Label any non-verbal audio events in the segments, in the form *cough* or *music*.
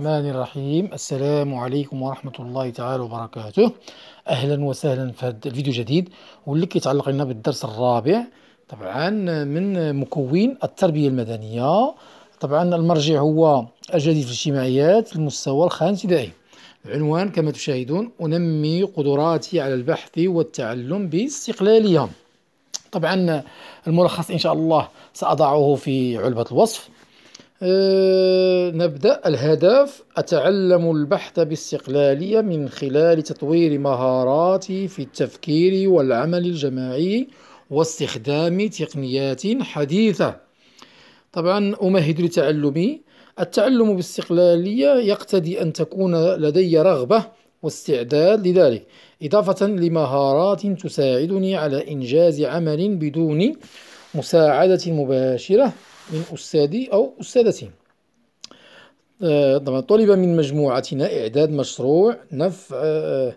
الرحمن الرحيم السلام عليكم ورحمة الله تعالى وبركاته أهلا وسهلا في هذا الفيديو جديد واللي كيتعلق لنا بالدرس الرابع طبعا من مكون التربية المدنية طبعا المرجع هو الجديد في الاجتماعيات المستوى الخامس ابتدائي العنوان كما تشاهدون أنمي قدراتي على البحث والتعلم باستقلالية طبعا الملخص إن شاء الله سأضعه في علبة الوصف آه، نبدأ الهدف أتعلم البحث باستقلالية من خلال تطوير مهاراتي في التفكير والعمل الجماعي واستخدام تقنيات حديثة طبعا أمهد لتعلمي التعلم باستقلالية يقتضي أن تكون لدي رغبة واستعداد لذلك إضافة لمهارات تساعدني على إنجاز عمل بدون مساعدة مباشرة من أستاذي أو أستاذتي آه، طبعا طلب من مجموعتنا إعداد مشروع نفع آه،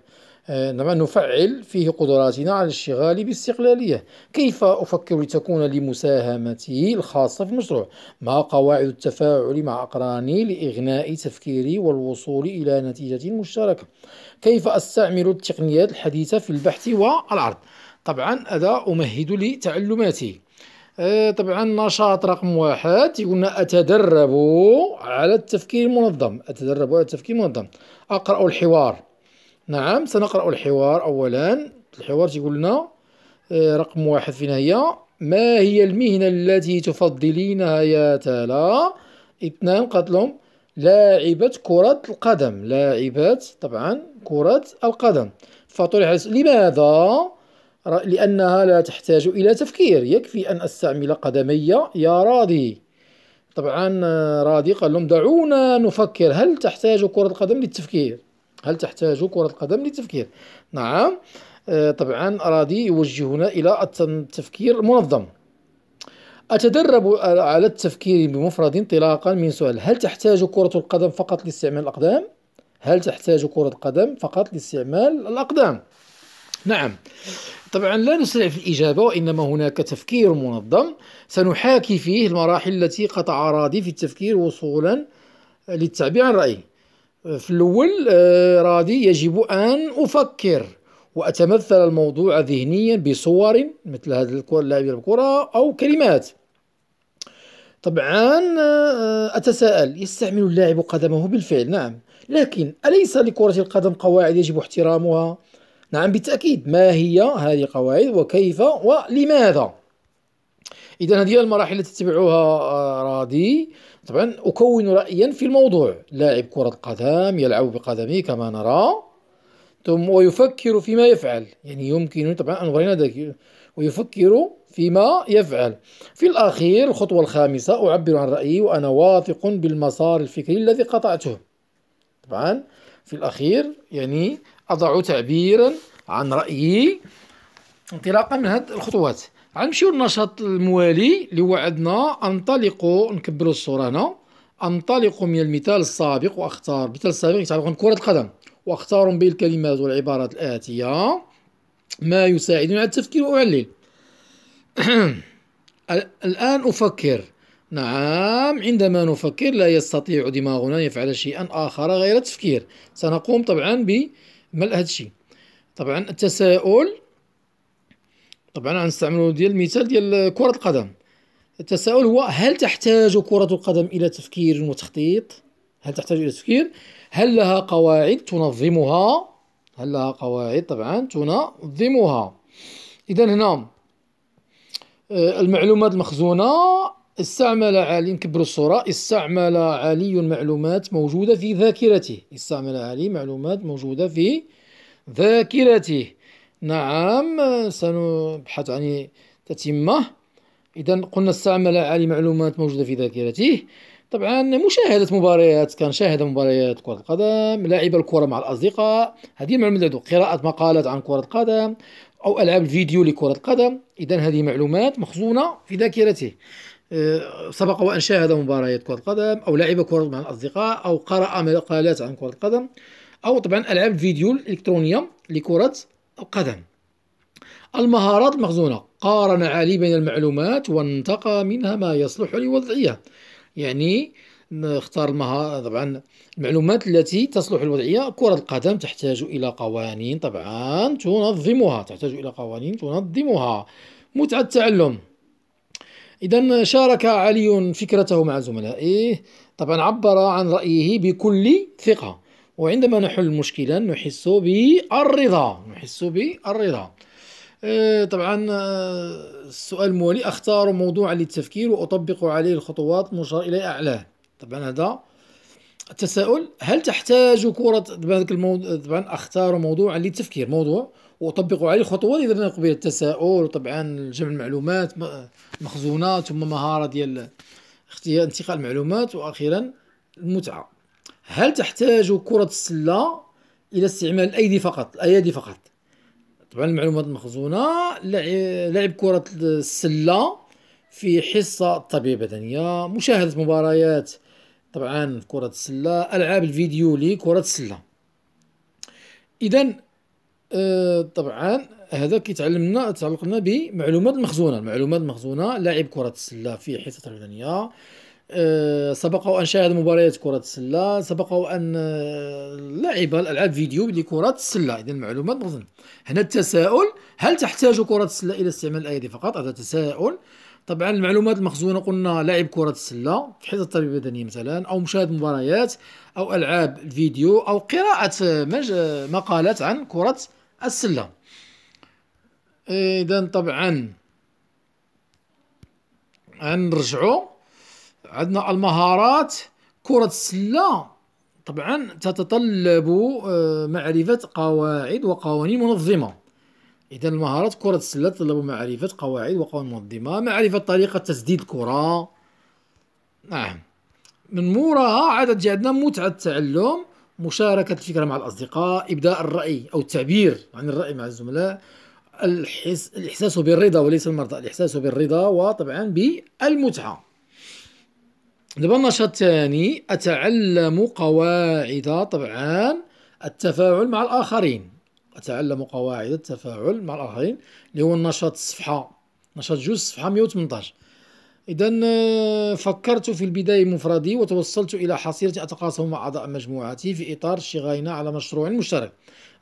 آه، نعم، نفعل فيه قدراتنا على الاشتغال باستقلالية كيف أفكر لتكون لمساهمتي الخاصة في المشروع ما قواعد التفاعل مع أقراني لإغناء تفكيري والوصول إلى نتيجة مشتركة كيف أستعمل التقنيات الحديثة في البحث والعرض طبعا هذا أمهد لتعلماتي آه، طبعا نشاط رقم واحد يقولنا أتدرب على التفكير المنظم أتدرب على التفكير المنظم أقرأ الحوار نعم سنقرأ الحوار أولا الحوار يقولنا آه، رقم واحد فينا هي ما هي المهنة التي تفضلينها يا تالا اثنان قتلهم لاعبة كرة القدم لاعبة طبعا كرة القدم فطرح لماذا لأنها لا تحتاج إلى تفكير يكفي أن أستعمل قدمي يا راضي طبعا آه، راضي قال لهم دعونا نفكر هل تحتاج كرة القدم للتفكير هل تحتاج كرة القدم للتفكير نعم آه، طبعا راضي يوجهنا إلى التفكير المنظم أتدرب على التفكير بمفرد انطلاقا من سؤال هل تحتاج كرة القدم فقط لاستعمال الأقدام؟ هل تحتاج كرة القدم فقط لاستعمال الأقدام؟ نعم طبعا لا نسرع في الإجابة وإنما هناك تفكير منظم سنحاكي فيه المراحل التي قطع رادي في التفكير وصولا للتعبير عن رأيه في الأول آه، رادي يجب أن أفكر وأتمثل الموضوع ذهنيا بصور مثل هذا لاعبي الكرة أو كلمات طبعا آه، أتساءل يستعمل اللاعب قدمه بالفعل نعم لكن أليس لكرة القدم قواعد يجب احترامها؟ نعم بالتأكيد ما هي هذه القواعد وكيف ولماذا إذا هذه المراحل التي تتبعها آه، رادي طبعا أكون رأيا في الموضوع لاعب كرة قدم يلعب بقدمه كما نرى ثم ويفكر فيما يفعل يعني يمكن طبعا أن أورينا ذلك ويفكر فيما يفعل في الأخير الخطوة الخامسة أعبر عن رأيي وأنا واثق بالمسار الفكري الذي قطعته طبعا في الأخير يعني أضع تعبيرا عن رأيي انطلاقا من هذه الخطوات غنمشيو للنشاط الموالي اللي هو عندنا انطلق نكبروا الصورة هنا انطلق من المثال السابق واختار المثال السابق يتعلق بكرة القدم واختار به الكلمات والعبارات الآتية ما يساعدني على التفكير وأعلل *clears throat* الآن أفكر نعم عندما نفكر لا يستطيع دماغنا أن يفعل شيئا آخر غير التفكير سنقوم طبعا ب مال هادشي طبعا التساؤل طبعا غنستعملوا ديال المثال ديال كرة القدم التساؤل هو هل تحتاج كرة القدم إلى تفكير وتخطيط هل تحتاج إلى تفكير هل لها قواعد تنظمها هل لها قواعد طبعا تنظمها إذا هنا آه، المعلومات المخزونة استعمل علي نكبر الصورة استعمل علي معلومات موجودة في ذاكرته استعمل علي معلومات موجودة في ذاكرته نعم سنبحث عن تتمه إذا قلنا استعمل علي معلومات موجودة في ذاكرته طبعا مشاهدة مباريات كان شاهد مباريات كرة القدم لعب الكرة مع الأصدقاء هذه المعلومات عنده قراءة مقالات عن كرة القدم أو ألعاب الفيديو لكرة القدم إذا هذه معلومات مخزونة في ذاكرته سبق وأن شاهد مباريات كرة قدم أو لعب كرة مع الأصدقاء أو قرأ مقالات عن كرة القدم أو طبعا ألعاب فيديو الإلكترونية لكرة القدم المهارات المخزونة قارن علي بين المعلومات وانتقى منها ما يصلح لوضعيه يعني نختار طبعا المعلومات التي تصلح الوضعية كرة القدم تحتاج إلى قوانين طبعا تنظمها تحتاج إلى قوانين تنظمها متعة التعلم إذا شارك علي فكرته مع زملائه طبعا عبر عن رأيه بكل ثقة وعندما نحل مشكلا نحس بالرضا نحس بالرضا آه، طبعا السؤال آه، الموالي أختار موضوعا للتفكير وأطبق عليه الخطوات المشار إلى أعلاه طبعا هذا التساؤل هل تحتاج كرة طبعا طبعا أختار موضوعا للتفكير موضوع وطبقوا عليه خطوات اللي درنا قبيل التساؤل طبعا جمع المعلومات مخزونه ثم مهاره ديال اختيار انتقاء المعلومات واخيرا المتعه هل تحتاج كره السله الى استعمال الايدي فقط الايادي فقط طبعا المعلومات المخزونه لعب كره السله في حصه تربيه بدنيه مشاهده مباريات طبعا كره السله العاب الفيديو لكره السله اذا أه طبعا هذا كيتعلمنا تعلقنا بمعلومات المخزونه المعلومات المخزونه لاعب كره السله في حصه البدنيه آه، سبق وان شاهد مباريات كره السله سبق وان آه، لعب العاب فيديو لكره السله اذا المعلومات مخزونه هنا التساؤل هل تحتاج كره السله الى استعمال الايدي فقط هذا تساؤل طبعا المعلومات المخزونه قلنا لاعب كره السله في حصه التربيه البدنيه مثلا او مشاهد مباريات او العاب فيديو او قراءه مقالات عن كره السلم اذا طبعا نرجعوا عندنا المهارات كرة السلة طبعا تتطلب آه، معرفة قواعد وقوانين منظمة إذا المهارات كرة السلة تتطلب معرفة قواعد وقوانين منظمة معرفة طريقة تسديد الكرة نعم من موراها عاد تجي عندنا متعة التعلم مشاركة الفكرة مع الأصدقاء إبداء الرأي أو التعبير عن الرأي مع الزملاء الحس... الإحساس بالرضا وليس المرضى الإحساس بالرضا وطبعا بالمتعة دابا النشاط الثاني أتعلم قواعد طبعا التفاعل مع الآخرين أتعلم قواعد التفاعل مع الآخرين اللي هو النشاط الصفحة نشاط جوج صفحة 118 إذا آه، فكرت في البداية مفردي وتوصلت إلى حصيلة أتقاسم مع أعضاء مجموعتي في إطار الشغاينة على مشروع مشترك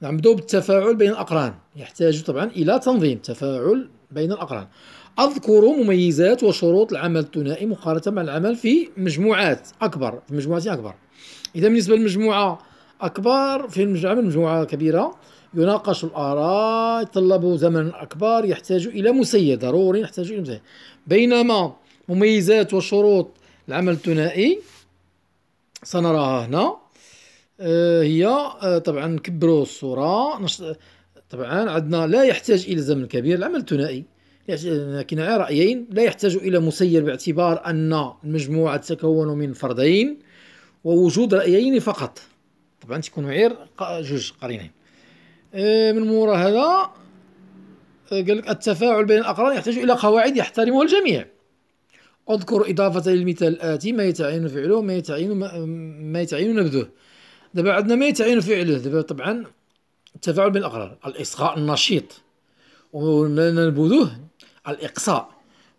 نبدأ نعم، بالتفاعل بين الأقران يحتاج طبعا إلى تنظيم تفاعل بين الأقران أذكر مميزات وشروط العمل الثنائي مقارنة مع العمل في مجموعات أكبر في مجموعات أكبر إذا بالنسبة للمجموعة أكبر في العمل مجموعة كبيرة يناقش الآراء يتطلب زمن أكبر يحتاج إلى مسيد ضروري يحتاج إلى مسيد بينما مميزات وشروط العمل الثنائي سنراها هنا آه، هي آه، طبعا نكبروا الصورة طبعا عندنا لا يحتاج إلى زمن كبير العمل الثنائي لكن رأيين لا يحتاج إلى مسير باعتبار أن المجموعة تتكون من فردين ووجود رأيين فقط طبعا تكون معير جوج قرينين آه، من مورا هذا قال لك التفاعل بين الأقران يحتاج إلى قواعد يحترمها الجميع اذكر إضافة للمثال الآتي ما يتعين فعله ما يتعين ما يتعين نبذه دابا عندنا ما يتعين فعله دابا طبعا التفاعل بين الاقرار الإصغاء النشيط ونبذه الإقصاء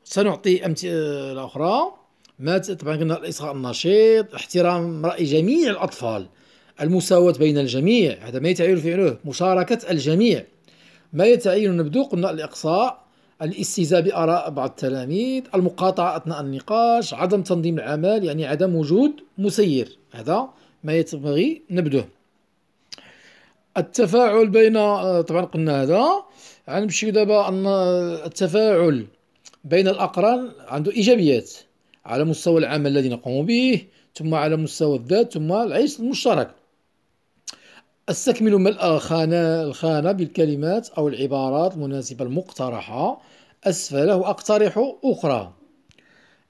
سنعطي أمثلة أخرى ما طبعا قلنا الإصغاء النشيط احترام رأي جميع الأطفال المساواة بين الجميع هذا ما يتعين فعله مشاركة الجميع ما يتعين نبذه قلنا الإقصاء الاستهزاء بآراء بعض التلاميذ المقاطعة أثناء النقاش عدم تنظيم العمل يعني عدم وجود مسير هذا ما ينبغي نبذه التفاعل بين آه، طبعا قلنا هذا غنمشيو يعني دابا ان آه، التفاعل بين الاقران عنده ايجابيات على مستوى العمل الذي نقوم به ثم على مستوى الذات ثم العيش المشترك استكمل ملء الخانة بالكلمات أو العبارات المناسبة المقترحة أسفله وأقترح أخرى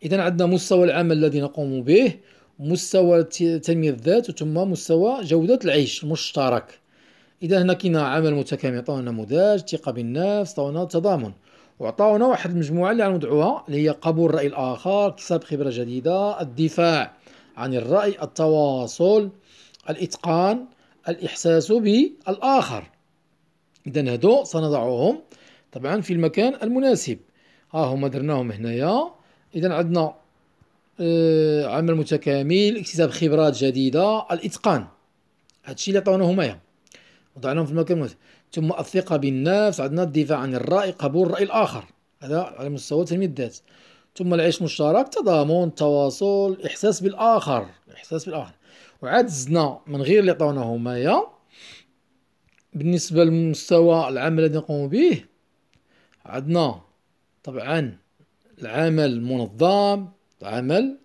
إذا عندنا مستوى العمل الذي نقوم به مستوى تنمية الذات ثم مستوى جودة العيش المشترك إذا هنا كاين عمل متكامل عطاونا نموذج ثقة بالنفس عطاونا تضامن وعطاونا واحد المجموعة اللي غنوضعوها اللي هي قبول الرأي الآخر اكتساب خبرة جديدة الدفاع عن الرأي التواصل الإتقان الإحساس بالآخر إذا هادو سنضعهم طبعا في المكان المناسب ها هما درناهم هنايا إذا عندنا آه عمل متكامل اكتساب خبرات جديدة الإتقان هادشي اللي عطاونا همايا وضعناهم في المكان المناسب ثم الثقة بالنفس عندنا الدفاع عن الرأي قبول الرأي الآخر هذا على مستوى تنمية الذات ثم العيش المشترك تضامن تواصل إحساس بالآخر إحساس بالآخر وعاد زدنا من غير اللي عطاونا همايا بالنسبه للمستوى العمل الذي نقوم به عندنا طبعا العمل المنظم العمل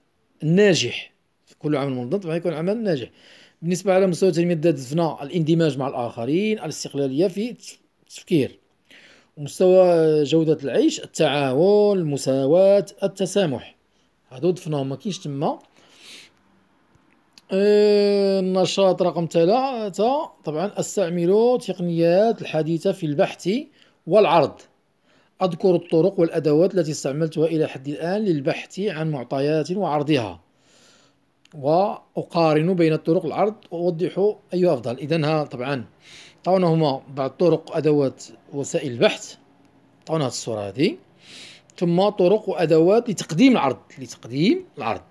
الناجح كل عمل منظم طبعا يكون عمل ناجح بالنسبه على مستوى تنميه الذات فينا الاندماج مع الاخرين الاستقلاليه في التفكير ومستوى جوده العيش التعاون المساواه التسامح هادو ضفناهم ما كاينش تما النشاط رقم ثلاثة طبعا أستعمل تقنيات الحديثة في البحث والعرض أذكر الطرق والأدوات التي استعملتها إلى حد الآن للبحث عن معطيات وعرضها وأقارن بين الطرق العرض وأوضح أي أفضل إذا طبعا طعنا هما بعض طرق أدوات وسائل البحث طعنا الصورة هذه ثم طرق وأدوات لتقديم العرض لتقديم العرض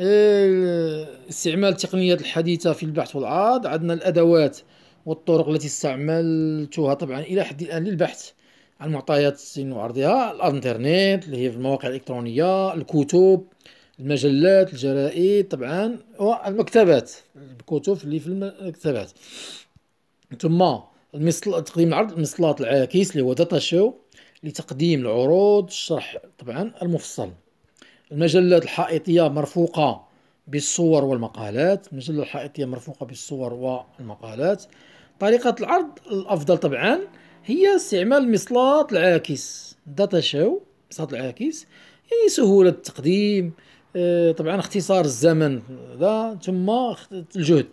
استعمال التقنيات الحديثة في البحث والعرض عندنا الأدوات والطرق التي استعملتها طبعا إلى حد الآن للبحث عن معطيات وعرضها الانترنت اللي هي في المواقع الإلكترونية الكتب المجلات الجرائد طبعا والمكتبات الكتب اللي في المكتبات ثم المصل... تقديم العرض المصلات العاكس اللي هو داتا شو لتقديم العروض الشرح طبعا المفصل المجلات الحائطية مرفوقة بالصور والمقالات المجلة الحائطية مرفوقة بالصور والمقالات طريقة العرض الأفضل طبعا هي استعمال المصلاط العاكس داتا شو مصلات العاكس يعني سهولة التقديم آه، طبعا اختصار الزمن ذا ثم الجهد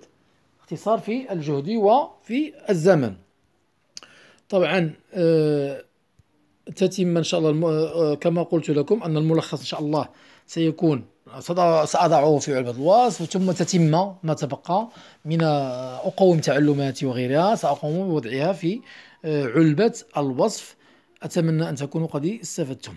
اختصار في الجهد وفي الزمن طبعا آه، تتم ان شاء الله آه، كما قلت لكم ان الملخص ان شاء الله سيكون سأضعه في علبة الوصف ثم تتم ما تبقى من آه، أقوم تعلماتي وغيرها سأقوم بوضعها في آه، علبة الوصف أتمنى أن تكونوا قد استفدتم